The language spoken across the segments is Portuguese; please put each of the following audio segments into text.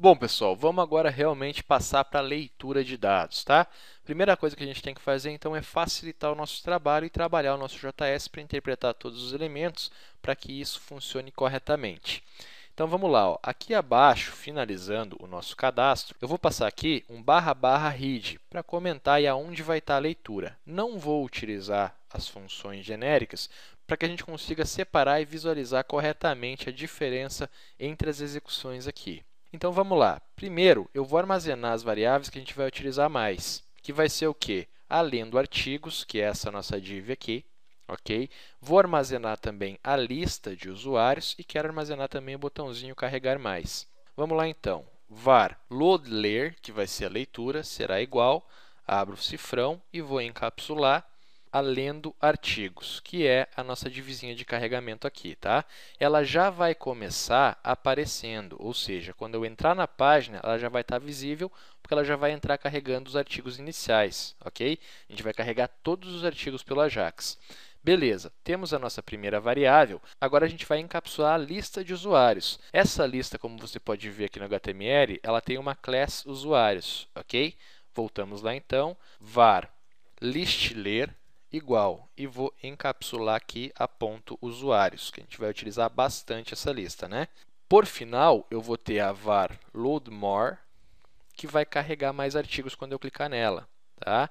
Bom, pessoal, vamos agora realmente passar para a leitura de dados, tá? Primeira coisa que a gente tem que fazer, então, é facilitar o nosso trabalho e trabalhar o nosso JS para interpretar todos os elementos para que isso funcione corretamente. Então, vamos lá. Ó. Aqui abaixo, finalizando o nosso cadastro, eu vou passar aqui um barra barra read para comentar e aonde vai estar tá a leitura. Não vou utilizar as funções genéricas para que a gente consiga separar e visualizar corretamente a diferença entre as execuções aqui. Então vamos lá. Primeiro, eu vou armazenar as variáveis que a gente vai utilizar mais, que vai ser o quê? Além do artigos, que é essa nossa div aqui, ok? Vou armazenar também a lista de usuários e quero armazenar também o botãozinho carregar mais. Vamos lá então. var loadLayer, que vai ser a leitura, será igual, abro o cifrão e vou encapsular a lendo artigos, que é a nossa divisinha de carregamento aqui, tá? Ela já vai começar aparecendo, ou seja, quando eu entrar na página, ela já vai estar tá visível, porque ela já vai entrar carregando os artigos iniciais, ok? A gente vai carregar todos os artigos pelo Ajax. Beleza, temos a nossa primeira variável. Agora a gente vai encapsular a lista de usuários. Essa lista, como você pode ver aqui no HTML, ela tem uma class usuários, ok? Voltamos lá então, var list ler igual e vou encapsular aqui a ponto usuários, que a gente vai utilizar bastante essa lista, né? Por final, eu vou ter a var load more, que vai carregar mais artigos quando eu clicar nela, tá?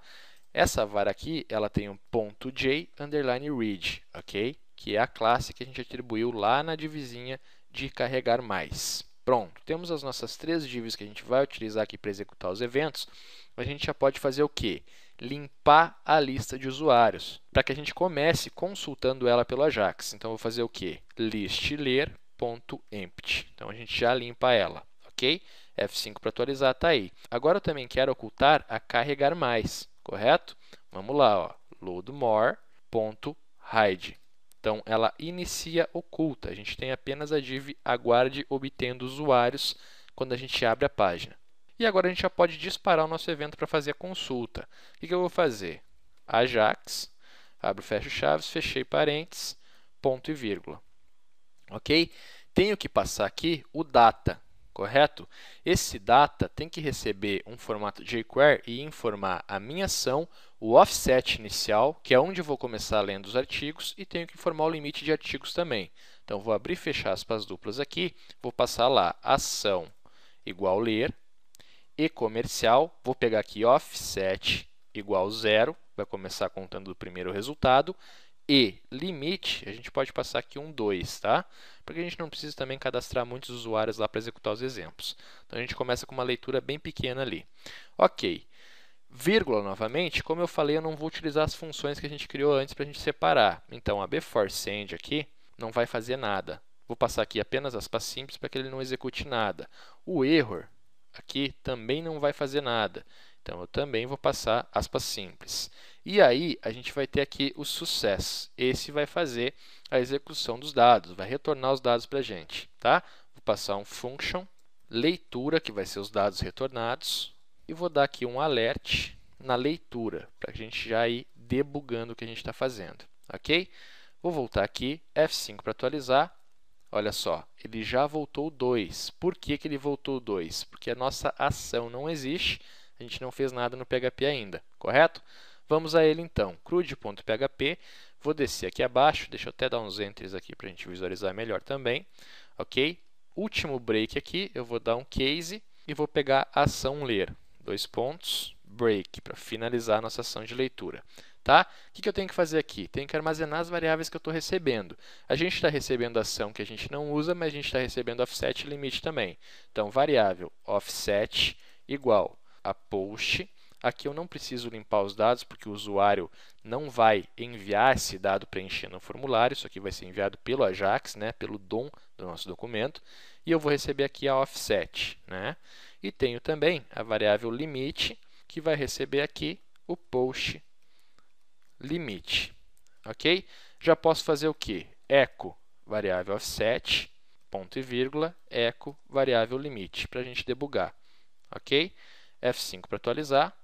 Essa var aqui, ela tem um ponto .j underline read, ok? Que é a classe que a gente atribuiu lá na divisinha de carregar mais. Pronto, temos as nossas três divs que a gente vai utilizar aqui para executar os eventos. A gente já pode fazer o quê? Limpar a lista de usuários, para que a gente comece consultando ela pelo Ajax. Então, vou fazer o quê? List Então, a gente já limpa ela, ok? F5 para atualizar, está aí. Agora, eu também quero ocultar a carregar mais, correto? Vamos lá, ó. loadmore.hide. Então, ela inicia oculta. A gente tem apenas a div aguarde obtendo usuários quando a gente abre a página. E agora a gente já pode disparar o nosso evento para fazer a consulta. O que, eu vou fazer? Ajax, abro, fecho chaves, fechei parênteses, ponto e vírgula. Ok? Tenho que passar aqui o data correto? Esse data tem que receber um formato jQuery e informar a minha ação, o offset inicial, que é onde eu vou começar lendo os artigos, e tenho que informar o limite de artigos também. Então, vou abrir e fechar aspas duplas aqui, vou passar lá ação igual ler, e comercial, vou pegar aqui offset igual zero, vai começar contando do primeiro resultado, e limite, a gente pode passar aqui um 2, tá? Porque a gente não precisa também cadastrar muitos usuários lá para executar os exemplos. Então a gente começa com uma leitura bem pequena ali. Ok. Vírgula novamente, como eu falei, eu não vou utilizar as funções que a gente criou antes para a gente separar. Então a before send aqui não vai fazer nada. Vou passar aqui apenas aspas simples para que ele não execute nada. O error aqui também não vai fazer nada. Então eu também vou passar aspas simples. E aí a gente vai ter aqui o sucesso. Esse vai fazer a execução dos dados, vai retornar os dados para a gente. Tá? Vou passar um function, leitura, que vai ser os dados retornados, e vou dar aqui um alert na leitura, para a gente já ir debugando o que a gente está fazendo. Ok? Vou voltar aqui, F5 para atualizar. Olha só, ele já voltou 2. Por que, que ele voltou 2? Porque a nossa ação não existe, a gente não fez nada no PHP ainda, correto? Vamos a ele então, crude.php, vou descer aqui abaixo, deixa eu até dar uns enters aqui para a gente visualizar melhor também, ok? Último break aqui, eu vou dar um case e vou pegar ação ler, dois pontos, break, para finalizar a nossa ação de leitura. Tá? O que, eu tenho que fazer aqui? Tenho que armazenar as variáveis que eu estou recebendo. A gente está recebendo ação que a gente não usa, mas a gente está recebendo offset limite também. Então, variável offset igual a post Aqui eu não preciso limpar os dados, porque o usuário não vai enviar esse dado preenchido no formulário, isso aqui vai ser enviado pelo Ajax, né, pelo DOM do nosso documento, e eu vou receber aqui a offset. Né? E tenho também a variável limite, que vai receber aqui o post limite. Ok? Já posso fazer o que? Echo variável offset, ponto e vírgula, echo variável limite, para a gente debugar. Ok? F5 para atualizar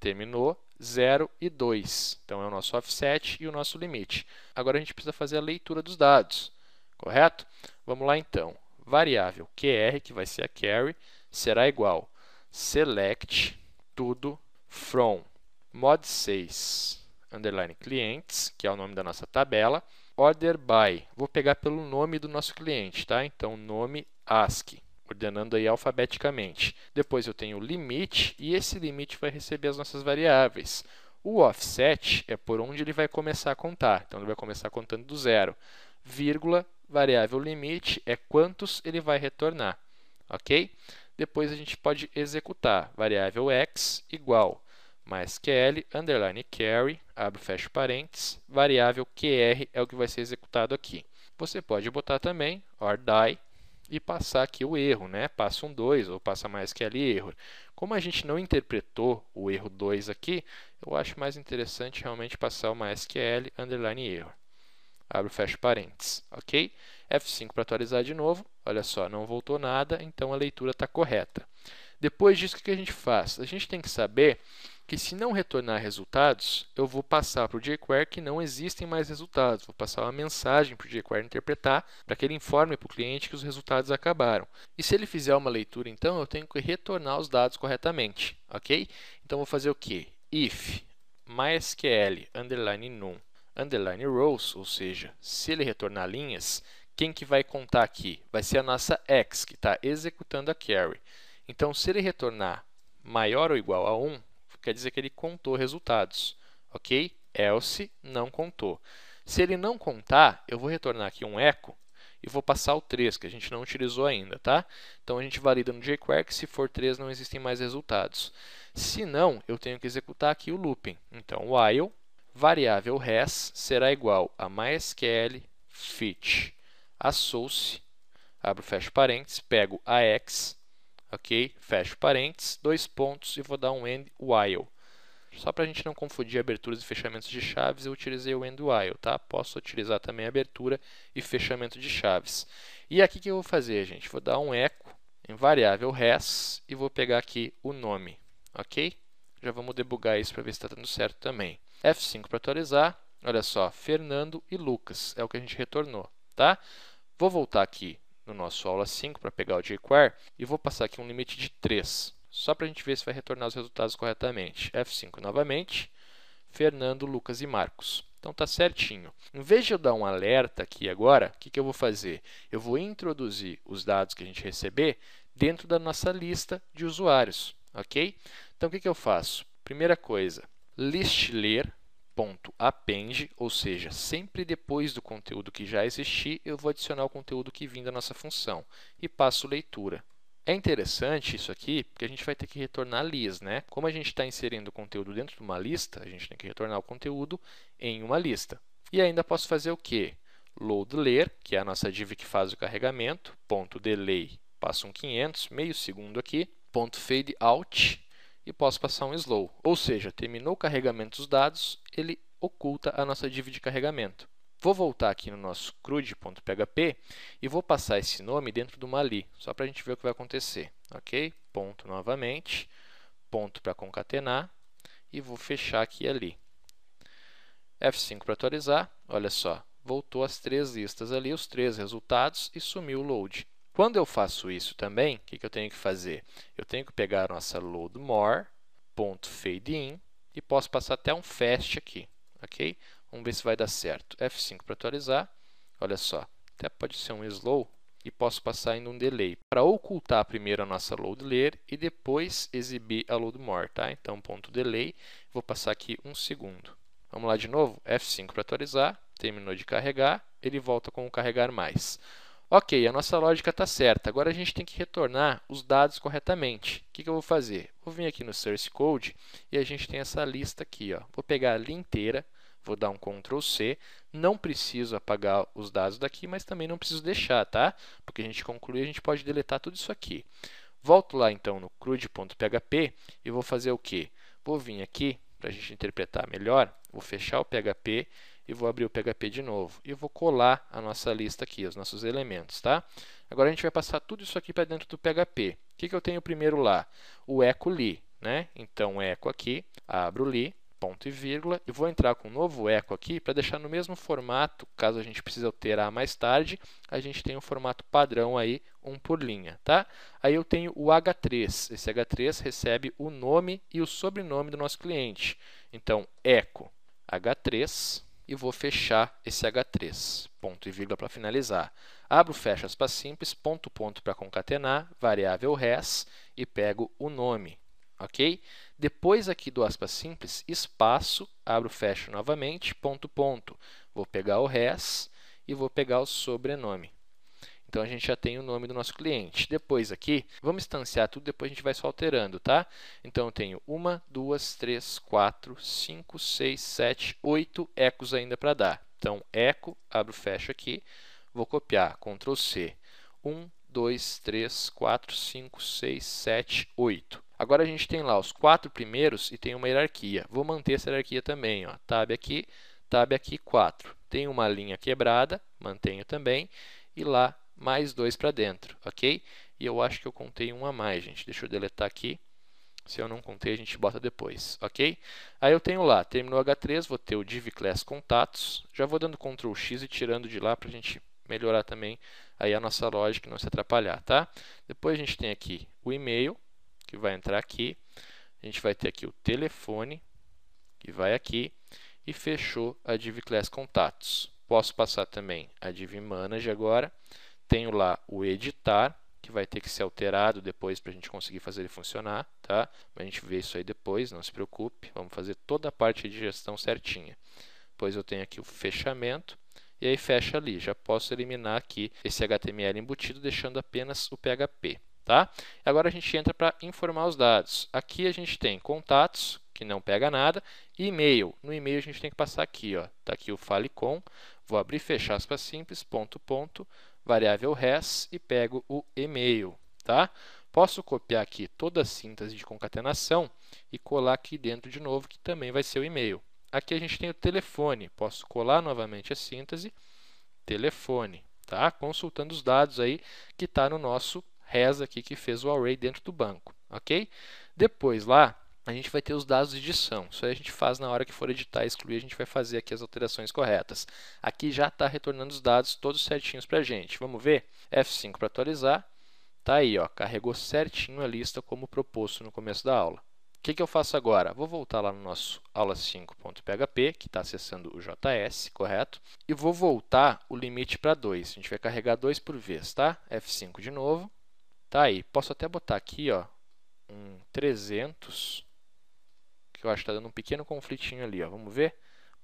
terminou, 0 e 2. Então, é o nosso offset e o nosso limite. Agora, a gente precisa fazer a leitura dos dados, correto? Vamos lá, então. Variável QR, que vai ser a carry, será igual select tudo from mod 6 underline clientes, que é o nome da nossa tabela, order by, vou pegar pelo nome do nosso cliente, tá? Então, nome ASCII ordenando aí alfabeticamente. Depois eu tenho o limite e esse limite vai receber as nossas variáveis. O offset é por onde ele vai começar a contar, então ele vai começar contando do zero. Vírgula, variável limite é quantos ele vai retornar, ok? Depois a gente pode executar variável x igual mais l underline carry, abre fecha parênteses, variável QR é o que vai ser executado aqui. Você pode botar também or die e passar aqui o erro, né? passa um 2 ou passa mais que ali erro. Como a gente não interpretou o erro 2 aqui, eu acho mais interessante realmente passar uma SQL underline erro. Abre e fecha parênteses, ok? F5 para atualizar de novo, olha só, não voltou nada, então a leitura está correta. Depois disso, o que a gente faz? A gente tem que saber que se não retornar resultados, eu vou passar para o jQuery que não existem mais resultados. Vou passar uma mensagem para o jQuery interpretar, para que ele informe para o cliente que os resultados acabaram. E se ele fizer uma leitura, então, eu tenho que retornar os dados corretamente, ok? Então, vou fazer o quê? If mysql underline num underline rows, ou seja, se ele retornar linhas, quem que vai contar aqui? Vai ser a nossa X que está executando a carry. Então, se ele retornar maior ou igual a 1, quer dizer que ele contou resultados, ok? Else não contou. Se ele não contar, eu vou retornar aqui um echo e vou passar o 3, que a gente não utilizou ainda, tá? Então, a gente valida no jQuery que se for 3 não existem mais resultados. Se não, eu tenho que executar aqui o looping. Então, while variável res será igual a mysql fit associate, abro fecho parênteses, pego x ok? Fecho parênteses, dois pontos e vou dar um end while. Só para a gente não confundir aberturas e fechamentos de chaves, eu utilizei o end while, tá? Posso utilizar também abertura e fechamento de chaves. E aqui que eu vou fazer, gente? Vou dar um echo em variável res e vou pegar aqui o nome, ok? Já vamos debugar isso para ver se está dando certo também. F5 para atualizar. Olha só, Fernando e Lucas é o que a gente retornou, tá? Vou voltar aqui no nosso aula 5 para pegar o jQuery e vou passar aqui um limite de 3, só para a gente ver se vai retornar os resultados corretamente. F5 novamente, Fernando, Lucas e Marcos. Então está certinho. Em vez de eu dar um alerta aqui agora, o que, que eu vou fazer? Eu vou introduzir os dados que a gente receber dentro da nossa lista de usuários, ok? Então o que, que eu faço? Primeira coisa, list ler append, ou seja, sempre depois do conteúdo que já existir, eu vou adicionar o conteúdo que vim da nossa função e passo leitura. É interessante isso aqui, porque a gente vai ter que retornar lis, né? Como a gente está inserindo o conteúdo dentro de uma lista, a gente tem que retornar o conteúdo em uma lista. E ainda posso fazer o quê? Load que é a nossa div que faz o carregamento, ponto delay, passo um 500, meio segundo aqui, ponto fade out, e posso passar um slow. Ou seja, terminou o carregamento dos dados, ele oculta a nossa div de carregamento. Vou voltar aqui no nosso crude.php e vou passar esse nome dentro do mali, só para a gente ver o que vai acontecer. Ok? Ponto novamente, ponto para concatenar e vou fechar aqui ali. F5 para atualizar, olha só, voltou as três listas ali, os três resultados e sumiu o load. Quando eu faço isso também, o que, que eu tenho que fazer? Eu tenho que pegar a nossa load more, ponto fade in, e posso passar até um fast aqui, ok? Vamos ver se vai dar certo. F5 para atualizar, olha só, até pode ser um slow, e posso passar ainda um delay para ocultar primeiro a nossa load layer e depois exibir a load more, tá? Então ponto delay, vou passar aqui um segundo. Vamos lá de novo, F5 para atualizar, terminou de carregar, ele volta com o carregar mais. Ok, a nossa lógica está certa. Agora a gente tem que retornar os dados corretamente. O que, que, eu vou fazer? Vou vir aqui no Source Code e a gente tem essa lista aqui. Ó. Vou pegar a linha inteira, vou dar um Ctrl C. Não preciso apagar os dados daqui, mas também não preciso deixar, tá? Porque a gente conclui, a gente pode deletar tudo isso aqui. Volto lá então no crude.php e vou fazer o quê? Vou vir aqui, para a gente interpretar melhor, vou fechar o PHP e vou abrir o PHP de novo e vou colar a nossa lista aqui, os nossos elementos, tá? Agora a gente vai passar tudo isso aqui para dentro do PHP. O que, que eu tenho primeiro lá? O echo li, né? Então echo aqui, abro li, ponto e vírgula, e vou entrar com um novo echo aqui para deixar no mesmo formato, caso a gente precise alterar mais tarde, a gente tem um formato padrão aí, um por linha, tá? Aí eu tenho o H3, esse H3 recebe o nome e o sobrenome do nosso cliente. Então, echo H3, e vou fechar esse H3, ponto e vírgula para finalizar. Abro fechas para simples, ponto, ponto para concatenar, variável res e pego o nome, ok? Depois aqui do aspas simples, espaço, abro fecha novamente, ponto, ponto. Vou pegar o res e vou pegar o sobrenome. Então a gente já tem o nome do nosso cliente. Depois aqui, vamos instanciar tudo, depois a gente vai só alterando, tá? Então eu tenho 1, 2, 3, 4, 5, 6, 7, 8 ecos ainda para dar. Então eco, abro, fecho aqui, vou copiar, Ctrl C. 1, 2, 3, 4, 5, 6, 7, 8. Agora a gente tem lá os quatro primeiros e tem uma hierarquia. Vou manter essa hierarquia também. Ó. Tab aqui, tab aqui, 4. Tem uma linha quebrada, mantenho também. E lá mais dois para dentro, ok? E eu acho que eu contei um a mais, gente. Deixa eu deletar aqui. Se eu não contei, a gente bota depois, ok? Aí eu tenho lá, terminou H3, vou ter o div class contatos. Já vou dando Ctrl X e tirando de lá para a gente melhorar também aí a nossa lógica e não se atrapalhar, tá? Depois a gente tem aqui o e-mail, que vai entrar aqui. A gente vai ter aqui o telefone, que vai aqui. E fechou a div class contatos. Posso passar também a div manage agora tenho lá o editar, que vai ter que ser alterado depois para a gente conseguir fazer ele funcionar, tá? Mas a gente vê isso aí depois, não se preocupe. Vamos fazer toda a parte de gestão certinha. Depois eu tenho aqui o fechamento, e aí fecha ali. Já posso eliminar aqui esse HTML embutido, deixando apenas o PHP, tá? Agora a gente entra para informar os dados. Aqui a gente tem contatos, que não pega nada, e e-mail. No e-mail a gente tem que passar aqui, ó. Tá aqui o com, vou abrir, fechar aspas simples, ponto, ponto, variável res e pego o e-mail. Tá? Posso copiar aqui toda a síntese de concatenação e colar aqui dentro de novo, que também vai ser o e-mail. Aqui a gente tem o telefone, posso colar novamente a síntese, telefone, tá? consultando os dados aí que está no nosso res aqui que fez o array dentro do banco. ok? Depois lá, a gente vai ter os dados de edição. Isso aí a gente faz na hora que for editar e excluir, a gente vai fazer aqui as alterações corretas. Aqui já está retornando os dados todos certinhos para a gente. Vamos ver? F5 para atualizar. Está aí, ó, carregou certinho a lista como proposto no começo da aula. O que, que eu faço agora? Vou voltar lá no nosso aula5.php, que está acessando o JS, correto? E vou voltar o limite para 2. A gente vai carregar 2 por vez, tá? F5 de novo. Tá aí. Posso até botar aqui, ó, um 300 que eu acho que está dando um pequeno conflitinho ali, ó. vamos ver?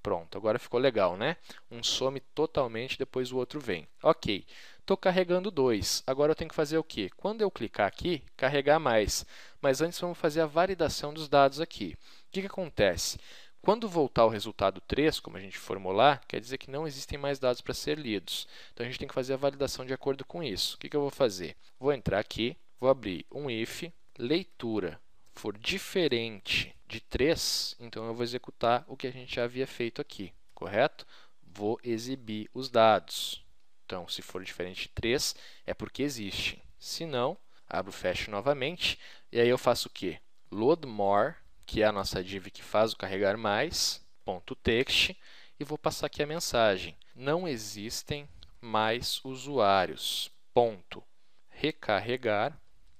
Pronto, agora ficou legal, né? Um some totalmente, depois o outro vem. Ok, estou carregando dois. Agora eu tenho que fazer o quê? Quando eu clicar aqui, carregar mais. Mas antes vamos fazer a validação dos dados aqui. O que, que acontece? Quando voltar o resultado 3, como a gente formular, quer dizer que não existem mais dados para ser lidos. Então, a gente tem que fazer a validação de acordo com isso. O que, que eu vou fazer? Vou entrar aqui, vou abrir um if, leitura for diferente de 3, então eu vou executar o que a gente já havia feito aqui, correto? Vou exibir os dados. Então, se for diferente de 3, é porque existem. Se não, abro fecho novamente, e aí eu faço o quê? Load more, que é a nossa div que faz o carregar mais, ponto text, e vou passar aqui a mensagem. Não existem mais usuários, ponto, recarregar,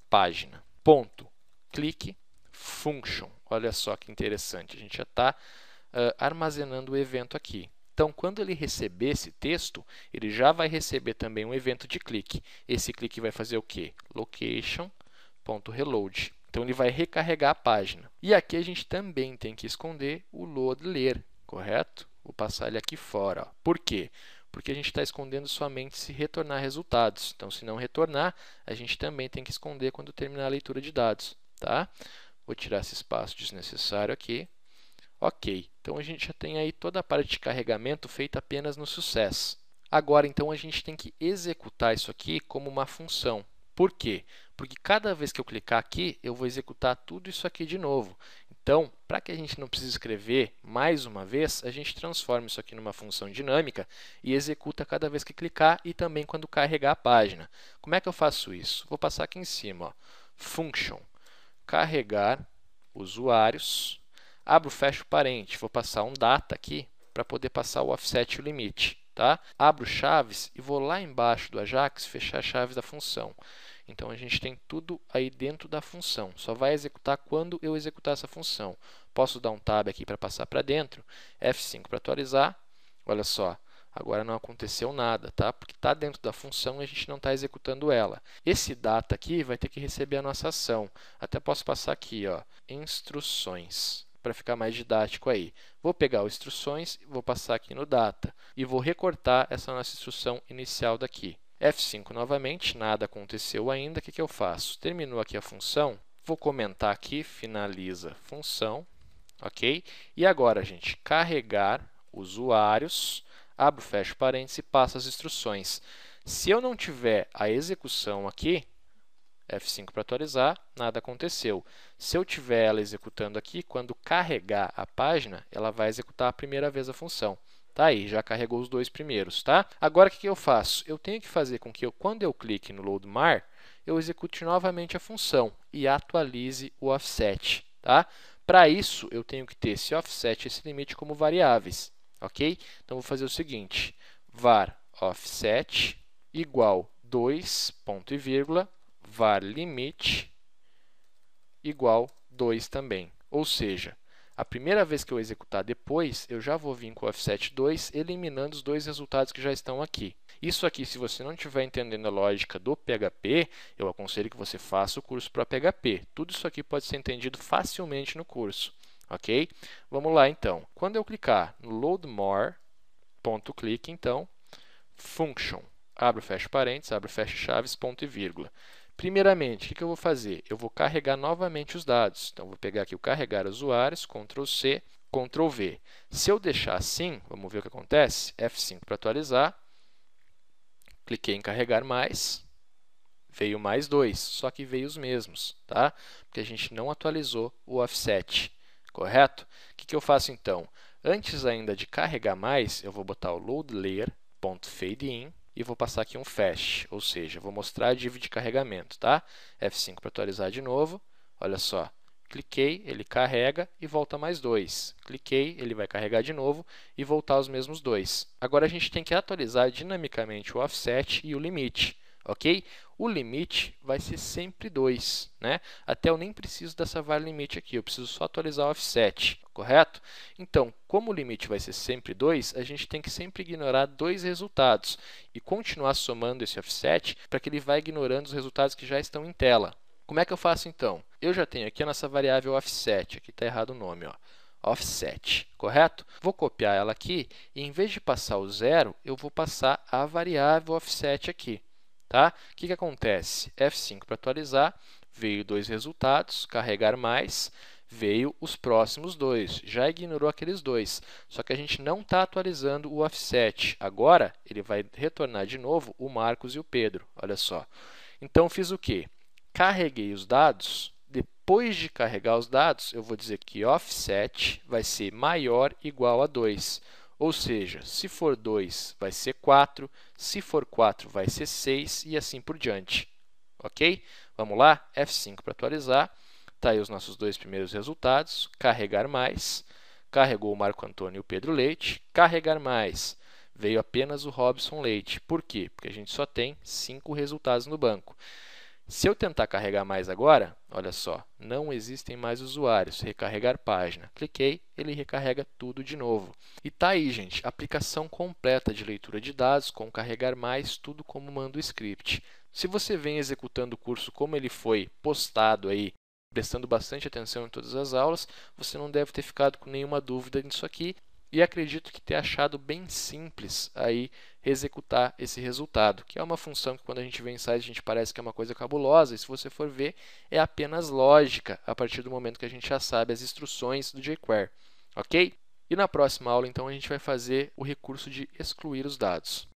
página, ponto, clique, function. Olha só que interessante, a gente já está uh, armazenando o evento aqui. Então, quando ele receber esse texto, ele já vai receber também um evento de clique. Esse clique vai fazer o quê? Location.reload. Então, ele vai recarregar a página. E aqui a gente também tem que esconder o load ler, correto? Vou passar ele aqui fora. Ó. Por quê? Porque a gente está escondendo somente se retornar resultados. Então, se não retornar, a gente também tem que esconder quando terminar a leitura de dados. Tá? Vou tirar esse espaço desnecessário aqui. Ok, então a gente já tem aí toda a parte de carregamento feita apenas no Success. Agora, então, a gente tem que executar isso aqui como uma função. Por quê? Porque cada vez que eu clicar aqui, eu vou executar tudo isso aqui de novo. Então, para que a gente não precise escrever mais uma vez, a gente transforma isso aqui numa função dinâmica e executa cada vez que clicar e também quando carregar a página. Como é que eu faço isso? Vou passar aqui em cima, ó, Function carregar usuários, abro, fecho parente, vou passar um data aqui para poder passar o offset e o limite. Tá? Abro chaves e vou lá embaixo do Ajax fechar a chave da função. Então, a gente tem tudo aí dentro da função. Só vai executar quando eu executar essa função. Posso dar um tab aqui para passar para dentro, F5 para atualizar. Olha só, Agora não aconteceu nada, tá? Porque está dentro da função e a gente não está executando ela. Esse data aqui vai ter que receber a nossa ação. Até posso passar aqui, ó, instruções para ficar mais didático aí. Vou pegar o instruções, vou passar aqui no data e vou recortar essa nossa instrução inicial daqui. F5 novamente, nada aconteceu ainda, o que, que eu faço? Terminou aqui a função, vou comentar aqui, finaliza função, ok? E agora, gente, carregar usuários abro, fecho parênteses e passo as instruções. Se eu não tiver a execução aqui, F5 para atualizar, nada aconteceu. Se eu tiver ela executando aqui, quando carregar a página, ela vai executar a primeira vez a função. Tá aí, já carregou os dois primeiros, tá? Agora, o que eu faço? Eu tenho que fazer com que, eu, quando eu clique no load mar, eu execute novamente a função e atualize o offset, tá? Para isso, eu tenho que ter esse offset e esse limite como variáveis ok? Então, vou fazer o seguinte, var offset igual 2, ponto e vírgula, var limite igual 2 também. Ou seja, a primeira vez que eu executar depois, eu já vou vir com o offset 2, eliminando os dois resultados que já estão aqui. Isso aqui, se você não estiver entendendo a lógica do PHP, eu aconselho que você faça o curso para PHP. Tudo isso aqui pode ser entendido facilmente no curso ok? Vamos lá então. Quando eu clicar no load more, ponto clique então, function, abre fecha parênteses, abre fecha chaves, ponto e vírgula. Primeiramente, o que eu vou fazer? Eu vou carregar novamente os dados. Então, vou pegar aqui o carregar usuários, Ctrl C, Ctrl V. Se eu deixar assim, vamos ver o que acontece, F5 para atualizar, cliquei em carregar mais, veio mais dois, só que veio os mesmos, tá? porque a gente não atualizou o offset correto? O que, que eu faço então? Antes ainda de carregar mais, eu vou botar o load layer .fade in e vou passar aqui um fast, ou seja, vou mostrar a div de carregamento, tá? F5 para atualizar de novo. Olha só, cliquei, ele carrega e volta mais dois. Cliquei, ele vai carregar de novo e voltar os mesmos dois. Agora a gente tem que atualizar dinamicamente o offset e o limite ok? O limite vai ser sempre 2, né? Até eu nem preciso dessa var limite aqui, eu preciso só atualizar o offset, correto? Então, como o limite vai ser sempre 2, a gente tem que sempre ignorar dois resultados e continuar somando esse offset para que ele vá ignorando os resultados que já estão em tela. Como é que eu faço então? Eu já tenho aqui a nossa variável offset, aqui está errado o nome, ó offset, correto? Vou copiar ela aqui e, em vez de passar o zero, eu vou passar a variável offset aqui. Tá? O que, que acontece? F5 para atualizar, veio dois resultados, carregar mais, veio os próximos dois. Já ignorou aqueles dois. Só que a gente não está atualizando o offset. Agora, ele vai retornar de novo o Marcos e o Pedro. Olha só. Então, fiz o quê? Carreguei os dados. Depois de carregar os dados, eu vou dizer que offset vai ser maior igual a 2. Ou seja, se for 2, vai ser 4, se for 4, vai ser 6 e assim por diante. Ok? Vamos lá? F5 para atualizar. Está aí os nossos dois primeiros resultados. Carregar mais. Carregou o Marco Antônio e o Pedro Leite. Carregar mais. Veio apenas o Robson Leite. Por quê? Porque a gente só tem cinco resultados no banco. Se eu tentar carregar mais agora, olha só, não existem mais usuários, recarregar página. Cliquei, ele recarrega tudo de novo. E tá aí, gente, aplicação completa de leitura de dados com carregar mais, tudo como manda o script. Se você vem executando o curso como ele foi postado aí, prestando bastante atenção em todas as aulas, você não deve ter ficado com nenhuma dúvida nisso aqui. E acredito que ter achado bem simples aí executar esse resultado, que é uma função que quando a gente vê em site a gente parece que é uma coisa cabulosa, e se você for ver, é apenas lógica a partir do momento que a gente já sabe as instruções do jQuery, ok? E na próxima aula, então, a gente vai fazer o recurso de excluir os dados.